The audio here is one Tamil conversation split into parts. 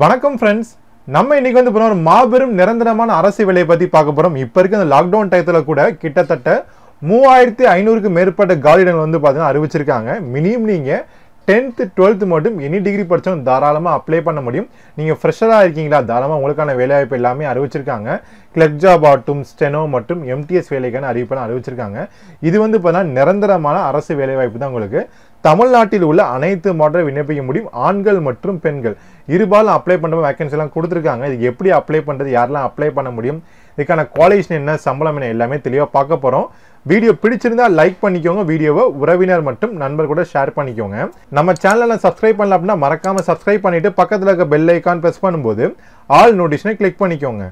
வணக்கம் ஃப்ரெண்ட்ஸ் நம்ம இன்னைக்கு வந்து போன ஒரு மாபெரும் நிரந்தரமான அரசு வேலையை பற்றி பார்க்க போகிறோம் இப்போ இருக்க இந்த லாக்டவுன் டயத்துல கூட கிட்டத்தட்ட மூவாயிரத்தி ஐநூறுக்கு மேற்பட்ட காலிடங்கள் வந்து பார்த்தீங்கன்னா அறிவிச்சிருக்காங்க மினிமம் நீங்கள் டென்த்து டுவெல்த்து மட்டும் எனி டிகிரி படித்தவங்க தாராளமாக அப்ளை பண்ண முடியும் நீங்கள் ஃப்ரெஷராக இருக்கீங்களா தாராளமாக உங்களுக்கான வேலைவாய்ப்பு எல்லாமே அறிவிச்சிருக்காங்க கிளர்க் ஜாப் ஆட்டும் ஸ்டெனோ மற்றும் எம்டிஎஸ் வேலைக்கான அறிவிப்பெல்லாம் அறிவிச்சிருக்காங்க இது வந்து பார்த்தீங்கன்னா நிரந்தரமான அரசு வேலைவாய்ப்பு தான் உங்களுக்கு தமிழ்நாட்டில் உள்ள அனைத்து மாடலும் விண்ணப்பிக்க முடியும் ஆண்கள் மற்றும் பெண்கள் இருபாலும் அப்ளை பண்ணுற வேகன்சிலாம் கொடுத்துருக்காங்க இது எப்படி அப்ளை பண்ணுறது யாரெல்லாம் அப்ளை பண்ண முடியும் இதுக்கான குவாலிஃபிகேஷன் என்ன சம்பளம் என்ன எல்லாமே தெளிவாக பார்க்க போகிறோம் வீடியோ பிடிச்சிருந்தா லைக் பண்ணிக்கோங்க வீடியோவை உறவினர் மற்றும் நண்பர் கூட ஷேர் பண்ணிக்கோங்க நம்ம சேனலில் சப்ஸ்கிரைப் பண்ணல அப்படின்னா மறக்காமல் சப்ஸ்கிரைப் பண்ணிவிட்டு பக்கத்தில் இருக்க பெல் ஐக்கான் ப்ரெஸ் பண்ணும்போது ஆல் நோட்டிஷனை கிளிக் பண்ணிக்கோங்க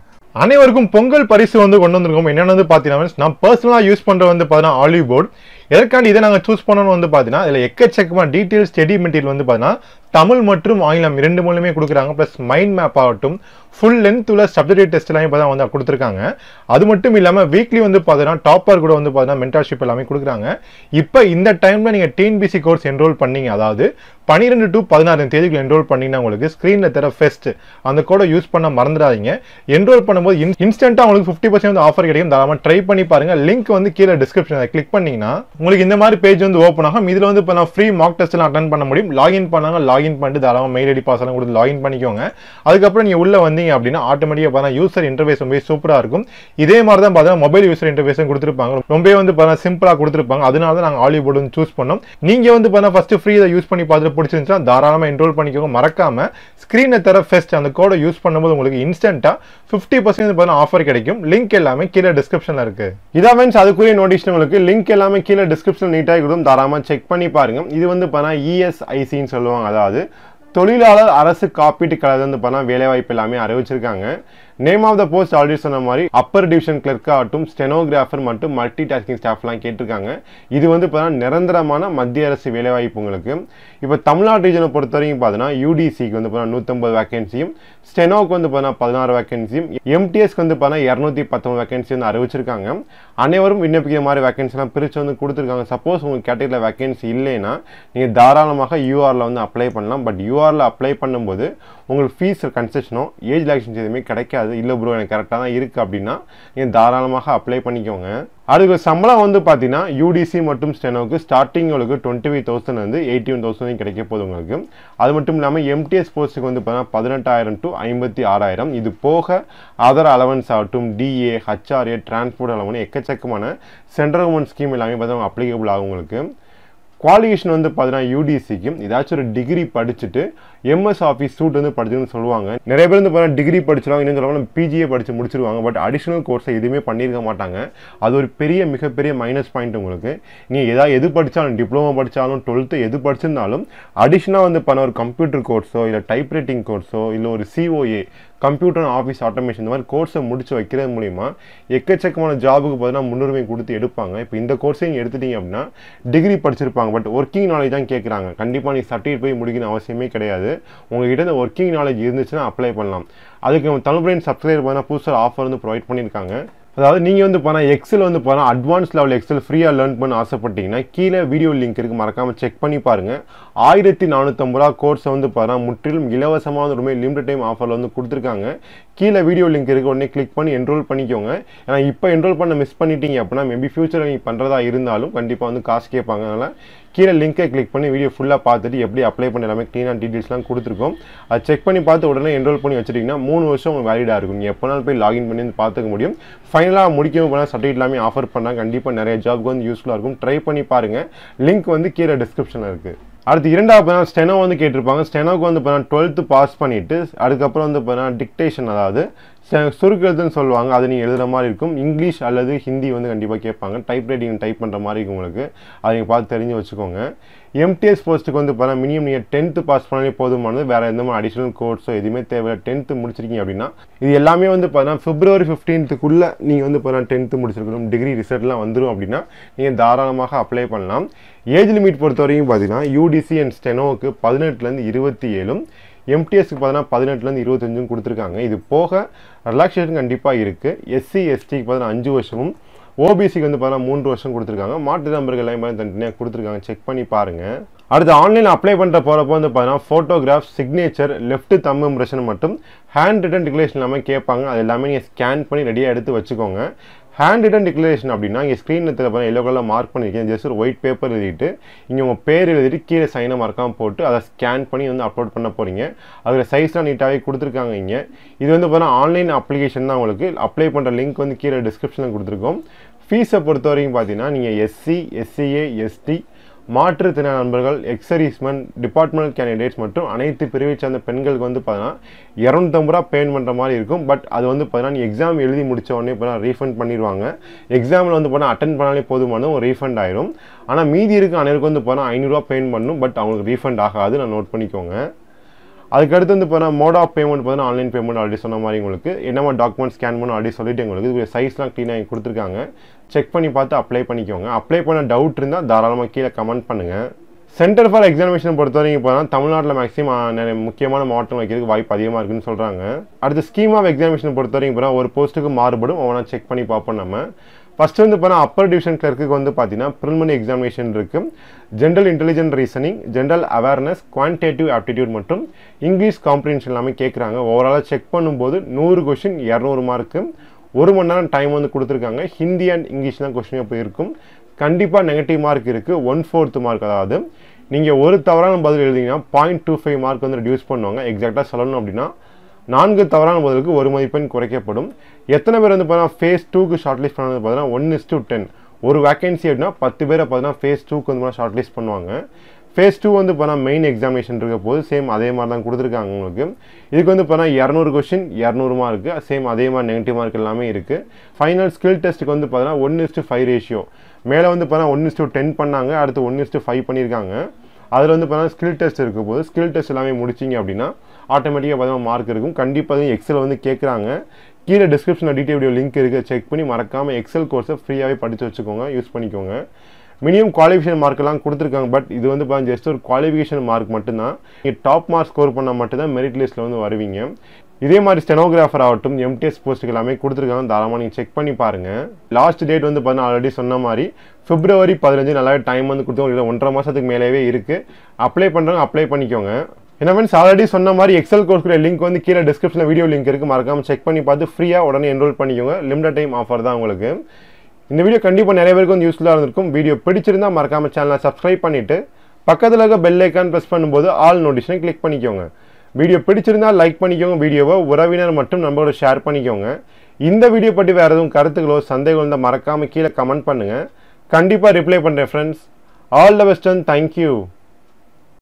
அனைவருக்கும் பொங்கல் பரிசு வந்து கொண்டு வந்திருக்கோம் என்னென்னு வந்து பார்த்தீங்கன்னா நான் பர்சனலாக யூஸ் பண்ணுற வந்து பார்த்தீங்கன்னா ஆலிவ் போர்டு எதற்காண்டி இதை நாங்கள் சூஸ் பண்ணணும் வந்து பார்த்தீங்கன்னா இதில் எக்கச்சக்கமாக டீட்டெயில் ஸ்டெடி மெட்டீரியல் வந்து பார்த்தீங்கன்னா தமிழ் மற்றும் ஆங்கிலம் இரண்டு மூணுமே கொடுக்குறாங்க ப்ளஸ் மைண்ட் மேப் ஆகட்டும் ஃபுல் லென்த் உள்ள சப்ஜெக்ட் டெஸ்ட் எல்லாம் இப்போ தான் வந்து கொடுத்துருக்காங்க அது மட்டும் இல்லாமல் வீக்லி வந்து பார்த்தீங்கன்னா டாப்பர் கூட வந்து பார்த்தீங்கன்னா மென்டர்ஷிப் எல்லாமே கொடுக்குறாங்க இப்போ இந்த டைமில் நீங்கள் டிஎன்பிசி கோர்ஸ் என்ரோல் பண்ணீங்க அதாவது பன்னிரெண்டு டு பதினாறு தேதிக்கு என்ரோல் பண்ணிங்கன்னா உங்களுக்கு ஸ்க்ரீனில் தர ஃபெஸ்ட் அந்த கோடை யூஸ் பண்ண மறந்துடாதீங்க என்ரோல் பண்ணும்போது இன் இன்ஸ்டண்ட்டாக உங்களுக்கு ஃபிஃப்டி பர்சன்ட் வந்து ஆஃபர் கிடைக்கும் தாராளமாக ட்ரை பண்ணி பாருங்கள் லிங்க் வந்து கீழே டிஸ்கிரிப்ஷனில் கிளிக் பண்ணிங்கன்னா உங்களுக்கு இந்த மாதிரி பேஜ் வந்து ஓப்பன் ஆகும் இதில் வந்து இப்போ நான் ஃப்ரீ மார்க் டெஸ்ட்லாம் அட்டன் பண்ண முடியும் லாகின் பண்ணாங்க லாகின் லாகின் பண்ணிட்டு தாராளமாக மெயில் ஐடி பாஸ்லாம் கொடுத்து லாகின் பண்ணிக்கோங்க அதுக்கப்புறம் நீங்கள் உள்ளே வந்தீங்க அப்படின்னா ஆட்டோமேட்டிக்காக பார்த்தா யூசர் இன்டர்வேஸ் ரொம்ப சூப்பராக இருக்கும் இதே மாதிரி தான் பார்த்தீங்கன்னா மொபைல் யூசர் இன்டர்வேஸும் கொடுத்துருப்பாங்க ரொம்பவே வந்து பார்த்தா சிம்பிளாக கொடுத்துருப்பாங்க அதனால தான் நாங்கள் ஆலிவுட் வந்து சூஸ் பண்ணோம் நீங்கள் வந்து பார்த்தீங்கன்னா ஃபஸ்ட்டு ஃப்ரீ இதை யூஸ் பண்ணி பார்த்துட்டு பிடிச்சிருந்துச்சா தாராளமாக என்ரோல் பண்ணிக்கோங்க மறக்காமல் ஸ்க்ரீனை தர ஃபெஸ்ட் அந்த கோடை யூஸ் பண்ணும்போது உங்களுக்கு இன்ஸ்டண்ட்டாக ஃபிஃப்டி பர்சன்ட் பார்த்தீங்கன்னா ஆஃபர் கிடைக்கும் லிங்க் எல்லாமே கீழே டிஸ்கிரிப்ஷனில் இருக்குது இதான் மீன்ஸ் அதுக்குரிய நோட்டீஸ் உங்களுக்கு லிங்க் எல்லாமே கீழே டிஸ்கிரிப்ஷன் நீட்டாக கொடுக்கும் தாராளமாக செக் பண்ணி பாருங்கள் இது வந்து பார்த்தீங்கன்னா இஎஸ்ஐசின்னு e சொல்லுவாங்க அதாவது தொழிலாளர் அரசு காப்பீட்டு கழகம் வந்து பார்த்தா வேலைவாய்ப்பு எல்லாமே அறிவிச்சிருக்காங்க name of the post already சொன்ன மாதிரி அப்பர் டிவிஷன் கிளர்க் ஆகட்டும் ஸ்டெனோகிராஃபர் மற்றும் மல்டி டாஸ்கிங் ஸ்டாஃப்லாம் கேட்டிருக்காங்க இது வந்து பார்த்தீங்கன்னா நிரந்தரமான மத்திய அரசு வேலைவாய்ப்பு உங்களுக்கு இப்போ தமிழ்நாடு ரீஜனை பொறுத்த வரைக்கும் பார்த்தீங்கன்னா யூடிசிக்கு வந்து பார்த்தீங்கன்னா நூற்றம்பது வேகன்சியும் ஸ்டெனோக்கு வந்து பார்த்தீங்கன்னா பதினாறு வேகன்சியும் எம்டிஎஸ்க்கு வந்து பார்த்தீங்கன்னா இரநூத்தி பத்தொம்பது வேகன்சி வந்து அறிவிச்சிருக்காங்க அனைவரும் விண்ணப்பிக்கிற மாதிரி வேகன்சிலாம் பிரித்து வந்து கொடுத்துருக்காங்க சப்போஸ் உங்கள் கேட்டகரியில் வேகன்சி இல்லைன்னா நீங்கள் தாராளமாக யூஆரில் வந்து அப்ளை பண்ணலாம் பட் யூஆரில் அப்ளை பண்ணும்போது உங்களுக்கு ஃபீஸ் கன்செஷனோ ஏஜ் ரிலாக்ஷன்ஸ் எதுவுமே கிடைக்காது இல்லை ப்ரோ எனக்கு கரெக்டாக தான் இருக்குது அப்படின்னா நீங்கள் தாராளமாக அப்ளை பண்ணிக்கோங்க அதுக்கு சம்பளம் வந்து பார்த்தீங்கன்னா யூடிசி மற்றும் ஸ்டெனோவுக்கு ஸ்டார்டிங் உங்களுக்கு டுவெண்ட்டி ஃபைவ் தௌசண்ட் வந்து எயிட்டி ஒன் தௌசண்ட் கிடைக்க போது உங்களுக்கு அது மட்டும் இல்லாமல் எம்டிஎஸ் போஸ்ட்டுக்கு வந்து பார்த்தீங்கன்னா பதினெட்டாயிரம் டு ஐம்பத்தி ஆறாயிரம் இது போக அதர் அலவன்ஸ் ஆகட்டும் டிஏ ஹச்ஆர்ஏ டிரான்ஸ்போர்ட் அலவன் எக்கச்சக்கமான சென்ட்ரல் கவர்மெண்ட் ஸ்கீம் எல்லாமே பார்த்தீங்கன்னா அப்ளிகபிள் ஆகும் உங்களுக்கு குவாலிஃபிகேஷன் வந்து பார்த்தீங்கன்னா யூடிசிக்கும் ஏதாச்சும் ஒரு டிகிரி படிச்சுட்டு எம்எஸ் ஆஃபீஸ் சூட் வந்து படிச்சுன்னு சொல்லுவாங்க நிறைய பேர் வந்து பார்த்தீங்கன்னா டிகிரி படிச்சிருவாங்க இன்னும் சொல்லுவாங்க பிஜியே படித்து முடிச்சிருவாங்க பட் அடிஷனல் கோர்ஸை எதுவுமே பண்ணியிருக்க மாட்டாங்க அது ஒரு பெரிய மிகப்பெரிய மைனஸ் பாயிண்ட் உங்களுக்கு நீங்கள் எதாவது எது படித்தாலும் டிப்ளமோ படித்தாலும் டுவெல்த்து எது படிச்சிருந்தாலும் அடிஷனாக வந்து பண்ண ஒரு கம்ப்யூட்டர் கோர்ஸோ இல்லை டைப் ரைட்டிங் கோர்ஸோ இல்லை ஒரு சிஓஏ கம்ப்யூட்டர் ஆஃபீஸ் ஆட்டோமேஷன் இந்த மாதிரி கோர்ஸை முடிச்சு வைக்கிறது மூலிமா எக்கச்சக்கமான ஜாபுக்கு பார்த்தீங்கன்னா முன்னுரிமை கொடுத்து எடுப்பாங்க இப்போ இந்த கோர்ஸையும் எடுத்துட்டிங்க அப்படின்னா டிகிரி படிச்சிருப்பாங்க பட் ஒர்க்கிங் நாலேஜ் தான் கேட்குறாங்க கண்டிப்பாக நீ சர்டிஃபிகேட் போய் முடிக்கணும் அவசியமே கிடையாது உங்ககிட்ட இந்த ஒர்க்கிங் நாலேஜ் இருந்துச்சுன்னா அப்ளை பண்ணலாம் அதுக்கு நம்ம தமிழ் பிரைன் சப்ஸ்கிரைப் பண்ணால் புதுசாக ஆஃபர் வந்து ப்ரொவைட் பண்ணியிருக்காங்க அதாவது நீங்கள் வந்து போனால் எக்ஸில் வந்து போனால் அட்வான்ஸ் லெவல் எக்ஸல் ஃப்ரீயாக லேர்ன் பண்ண ஆசைப்பட்டீங்கன்னா கீழே வீடியோ லிங்க் இருக்குது மறக்காமல் செக் பண்ணி பாருங்கள் ஆயிரத்தி நானூற்றம்பது ரூபா கோர்ஸை வந்து பாருங்கள் முற்றிலும் இலவசமான ஒரு லிமிடெட் டைம் ஆஃபரில் வந்து கொடுத்துருக்காங்க கீழே வீடியோ லிங்க் இருக்க உடனே கிளிக் பண்ணி என்ரோல் பண்ணிக்கோங்க ஏன்னா இப்போ என்ரோல் பண்ண மிஸ் பண்ணிட்டீங்க அப்படின்னா மேபி ஃபியூச்சரில் நீங்கள் பண்ணுறதா இருந்தாலும் கண்டிப்பாக வந்து காசு கேட்பாங்க அதனால் கீழே லிங்கை கிளிக் பண்ணி வீடியோ ஃபுல்லாக பார்த்துட்டு எப்படி அப்ளை பண்ண எல்லாமே க்ளீனாக டீட்டெயில்ஸ்லாம் கொடுத்துருக்கோம் அதை செக் பண்ணி பார்த்து உடனே என்ரோல் பண்ணி வச்சுட்டிங்கன்னா மூணு வருஷம் உங்களுக்கு வேலிடாக இருக்கும் நீங்கள் எப்போனாலும் போய் லாகின் பண்ணி வந்து பார்த்துக்க முடியும் ஃபைனலாக முடிக்கவும் போனால் சர்டிஃபிகேட் எல்லாமே ஆஃபர் பண்ணால் கண்டிப்பாக நிறைய ஜாப்க்கு வந்து யூஸ்ஃபுல்லாக இருக்கும் ட்ரை பண்ணி பாருங்கள் லிங்க் வந்து கீழே டிஸ்கிரிப்ஷனில் இருக்குது அடுத்து இரண்டாவது பார்த்தா ஸ்டெனோ வந்து கேட்டிருப்பாங்க ஸ்டெனோக்கு வந்து பார்த்தா டுவெல்த்து பாஸ் பண்ணிவிட்டு அதுக்கப்புறம் வந்து பார்த்தா டிக்டேஷன் அதாவது சுருக்கெழுத்துன்னு சொல்லுவாங்க அதை நீங்கள் எழுதுகிற மாதிரி இருக்கும் இங்கிலீஷ் அல்லது ஹிந்தி வந்து கண்டிப்பாக கேட்பாங்க டைப் ரைட்டிங் டைப் பண்ணுற மாதிரி இருக்கும் உங்களுக்கு அதை நீங்கள் பார்த்து தெரிஞ்சு வச்சுக்கோங்க எம்டிஎஸ் போஸ்ட்டுக்கு வந்து பார்த்தா மினிமம் நீங்கள் டென்த்து பாஸ் பண்ணாலே போதுமானது வேறு எந்த மாதிரி அடிஷ்னல் கோர்ஸோ எதுவுமே தேவையில்லை டென்த்து முடிச்சிருக்கீங்க அப்படின்னா இது எல்லாமே வந்து பார்த்தீங்கன்னா ஃபிப்ரவரி ஃபிஃப்டீன்த்துக்குள்ளே நீங்கள் வந்து பார்த்தீங்கன்னா டென்த்து முடிச்சிருக்கணும் டிகிரி ரிசல்ட்லாம் வந்துடும் அப்படின்னா நீங்கள் தாராளமாக அப்ளை பண்ணலாம் ஏஜ் லிமிட் பொறுத்த வரைக்கும் பார்த்தீங்கன்னா யூடிசி அண்ட் ஸ்டெனோவுக்கு பதினெட்டுலேருந்து இருபத்தி ஏழும் எம்டிஎஸ்க்கு பார்த்தீங்கன்னா பதினெட்டுலேருந்து இருபத்தஞ்சும் கொடுத்துருக்காங்க இது போக ரிலாக்ஸேஷன் கண்டிப்பாக இருக்குது எஸ்சி எஸ்டிக்கு பார்த்தீங்கன்னா அஞ்சு வருஷமும் ஓபிசிக்கு வந்து பார்த்தீங்கன்னா மூன்று வருஷம் கொடுத்துருக்காங்க மாற்றுத்தாம்பர்கள் எல்லாமே தனித்தனியாக கொடுத்துருக்காங்க செக் பண்ணி பாருங்கள் அடுத்து ஆன்லைன் அப்ளை பண்ணுற போகிறப்போ வந்து பார்த்தீங்கன்னா photograph signature left thumb impression மட்டும் ஹேண்ட் ரிட்டன் ரெகுலேஷன் எல்லாமே கேட்பாங்க அது எல்லாமே நீங்கள் ஸ்கேன் பண்ணி ரெடியாக எடுத்து வச்சுக்கோங்க ஹேண்ட் ரிட்டன் டிக்ளரேஷன் அப்படின்னா இங்கே ஸ்க்ரீனில் பார்த்தா எல்லோ கலர் மார்க் பண்ணியிருக்கேன் ஜஸ்ட் ஒரு ஒயிட் பேப்பர் எழுதிட்டு இங்கே உங்கள் பேர் எழுதிட்டு கீழே சைனை மார்க்காக போட்டு அதை ஸ்கேன் பண்ணி வந்து அப்லோட் பண்ண போகிறீங்க அதில் சைஸ்லாம் நீட்டாகவே கொடுத்துருக்காங்க இங்கே இது வந்து பார்த்தா ஆன்லைன் அப்ளிகேஷன் தான் உங்களுக்கு அப்ளை பண்ணுற லிங்க் வந்து கீழே டிஸ்கிரிப்ஷனில் கொடுத்துருக்கோம் ஃபீஸை பொறுத்த வரைக்கும் பார்த்தீங்கன்னா நீங்கள் எஸ்சி எஸ்சிஏ எஸ்டி மாற்றுத்திறன நண்பர்கள் எக்ஸரீஸ்மெண்ட் டிபார்ட்மெண்டல் கேண்டிடேட்ஸ் மற்றும் அனைத்து பிரிவை சேர்ந்த பெண்களுக்கு வந்து பார்த்தீங்கன்னா இரநூத்தம்பது ரூபா பேமெண்ட் பண்ணுற மாதிரி இருக்கும் பட் அது வந்து பார்த்தீங்கன்னா நீ எக்ஸாம் எழுதி முடித்த உடனே பார்த்தா ரீஃபண்ட் பண்ணிடுவாங்க எக்ஸாமில் வந்து பார்த்தா அட்டன் பண்ணாலே போதுமானது ரீஃபண்ட் ஆயிரும் ஆனால் மீதி இருக்க அனைவருக்கு வந்து பார்த்தா ஐநூறுரூவா பேமெண்ட் பண்ணணும் பட் அவங்களுக்கு ரீஃபண்ட் ஆகாது நான் நோட் பண்ணிக்கோங்க அதுக்கடுத்து வந்து போனால் மோட் ஆஃப் பேமெண்ட் பார்த்தீங்கன்னா ஆன்லைன் பேமெண்ட் ஆல்ரெடி சொன்ன மாதிரி உங்களுக்கு என்னமா டாக்குமெண்ட் ஸ்கேன் பண்ண ஆல்ரெடி சொல்லிட்டு உங்களுக்கு இது சைஸ்லாம் க்ளீனாக கொடுத்துருக்காங்க செக் பண்ணி பார்த்து அப்ளை பண்ணிக்கோங்க அப்ளை பண்ண டவுட் இருந்தால் தாராளமாக கீழே கமெண்ட் பண்ணுங்கள் சென்டர் ஃபார் எக்ஸாமினேஷன் பொறுத்த வரைக்கும் போனால் தமிழ்நாட்டில் மேக்ஸிமம் நிறைய முக்கியமான மாவட்டம் வைக்கிறதுக்கு வாய்ப்பு அதிகமாக இருக்குன்னு சொல்கிறாங்க அடுத்து ஸ்கீம் ஆஃப் எக்ஸாமினேஷன் பொறுத்த வரைக்கும் போனால் ஒரு போஸ்ட்டுக்கு மாறுபடும் அவனால் செக் பண்ணி பார்ப்போம் நம்ம ஃபஸ்ட்டு வந்து போனால் அப்பர் டிவிஷன் கிளர்க்கு வந்து பார்த்தீங்கன்னா ப்ரிலிமினரி எக்ஸாமினேஷன் இருக்குது general intelligent reasoning general awareness quantitative aptitude மற்றும் இங்கிலீஷ் காம்ப்ரிஹென்ஷன் எல்லாமே கேட்குறாங்க ஓவராலாக செக் பண்ணும்போது நூறு கொஷின் இரநூறு மார்க்கு ஒரு மணி நேரம் டைம் வந்து கொடுத்துருக்காங்க ஹிந்தி அண்ட் இங்கிலீஷ் தான் கொஷினாக போயிருக்கும் கண்டிப்பாக நெகட்டிவ் மார்க் இருக்குது ஒன் ஃபோர்த்து மார்க் அதாவது நீங்கள் ஒரு தவறான பதில் எழுதிங்கன்னா பாயிண்ட் டூ ஃபைவ் மார்க் வந்து ரெடியூஸ் பண்ணுவாங்க எக்ஸாக்டாக சொல்லணும் அப்படின்னா நான்கு தவறான பதிலுக்கு ஒரு மதிப்பெண் குறைக்கப்படும் எத்தனை பேர் வந்து பார்த்தீங்கன்னா ஃபேஸ் டூக்கு ஷார்ட் லிஸ்ட் பண்ணது பார்த்தீங்கன்னா ஒன் இஸ் டூ டென் ஒரு வேகன்சி அப்படின்னா பத்து பேரை பார்த்தீங்கன்னா ஃபேஸ் டூக்கு வந்து ஷார்ட் லிஸ்ட் பண்ணுவாங்க ஃபேஸ் டூ வந்து பார்த்தீங்கன்னா மெயின் எக்ஸாமினேஷன் இருக்க போது சேம் அதே மாதிரி தான் கொடுத்துருக்காங்க உங்களுக்கு இதுக்கு வந்து பார்த்தீங்கன்னா இரநூறு கொஷின் இரநூறு மார்க்கு சேம் அதே மாதிரி நெகட்டிவ் மார்க் எல்லாமே இருக்குது ஃபைனல் ஸ்கில் டெஸ்ட்டுக்கு வந்து பார்த்தீங்கன்னா ஒன் இஸ்டு ஃபைவ் ரேஷியோ மேலே வந்து பார்த்தீங்கன்னா ஒன் இஸ்ட்டு டென் பண்ணாங்க அடுத்து ஒன் இஸ்ட்டு ஃபைவ் பண்ணியிருக்காங்க அதில் வந்து பார்த்தீங்கன்னா ஸ்கில் டெஸ்ட் இருக்கும் போது ஸ்கில் டெஸ்ட் எல்லாமே முடிச்சிங்க அப்படின்னா ஆட்டோமேட்டிக்காக பார்த்தீங்கன்னா மார்க் இருக்கும் கண்டிப்பாக எக்ஸல் வந்து கேட்குறாங்க கீழே டிஸ்கிரிப்ஷனில் டீட்டெயில் வீடியோ லிங்க் இருக்குது செக் பண்ணி மறக்காமல் எக்ஸல் கோர்ஸை ஃப்ரீயாகவே படித்து வச்சுக்கோங்க யூஸ் பண்ணிக்கோங்க மினிமம் குவாலிஃபிகேஷன் மார்க்கெல்லாம் கொடுத்துருக்காங்க பட் இது வந்து பார்த்தீங்கன்னா ஜஸ்ட் ஒரு குவாலிஃபிகேஷன் மார்க் மட்டும்தான் நீங்கள் டாப் மார்க் ஸ்கோர் பண்ணால் மட்டும்தான் மெரிட் லிஸ்ட்டில் வந்து வருவீங்க இதே மாதிரி ஸ்டெனோகிராஃபர் ஆகட்டும் எம்டிஎஸ் போஸ்ட் எல்லாமே கொடுத்துருக்காங்க தாராளமாக நீங்கள் செக் பண்ணி பாருங்கள் லாஸ்ட் டேட் வந்து பார்த்தீங்கன்னா ஆல்ரெடி சொன்ன மாதிரி பிப்ரவரி பதினஞ்சு நல்லாவே டைம் வந்து கொடுத்தோம் இல்லை ஒன்றரை மாதத்துக்கு மேலேவே இருக்குது அப்ளை பண்ணுறவங்க அப்ளை பண்ணிக்கோங்க என்ன மீன்ஸ் ஆல்ரெடி சொன்ன மாதிரி எக்ஸல் கோர்ஸ்க்குரிய லிங்க் வந்து கீழே டிஸ்கிரிப்ஷனில் வீடியோ லிங்க் இருக்குது மறக்காமல் செக் பண்ணி பார்த்து ஃப்ரீயாக உடனே என்ரோல் பண்ணிக்கோங்க லிமிடெட் டைம் ஆஃபர் தான் உங்களுக்கு இந்த வீடியோ கண்டிப்பாக நிறைய பேருக்கு வந்து யூஸ்ஃபுல்லாக இருந்திருக்கும் வீடியோ பிடிச்சிருந்தா மறக்காமல் சேனலை சப்ஸ்கிரைப் பண்ணிவிட்டு பக்கத்தில் இருக்க பெல் ஐக்கான் ப்ரெஸ் பண்ணும்போது ஆல் நோட்டிஷனை கிளிக் பண்ணிக்கோங்க வீடியோ பிடிச்சிருந்தால் லைக் பண்ணிக்கோங்க வீடியோவை உறவினர் மட்டும் நம்மளோட ஷேர் பண்ணிக்கோங்க இந்த வீடியோ பற்றி வேறு எதுவும் கருத்துக்களோ சந்தேகம் இருந்தால் மறக்காமல் கீழே கமெண்ட் பண்ணுங்கள் கண்டிப்பாக ரிப்ளை பண்ணுறேன் friends all the best and thank you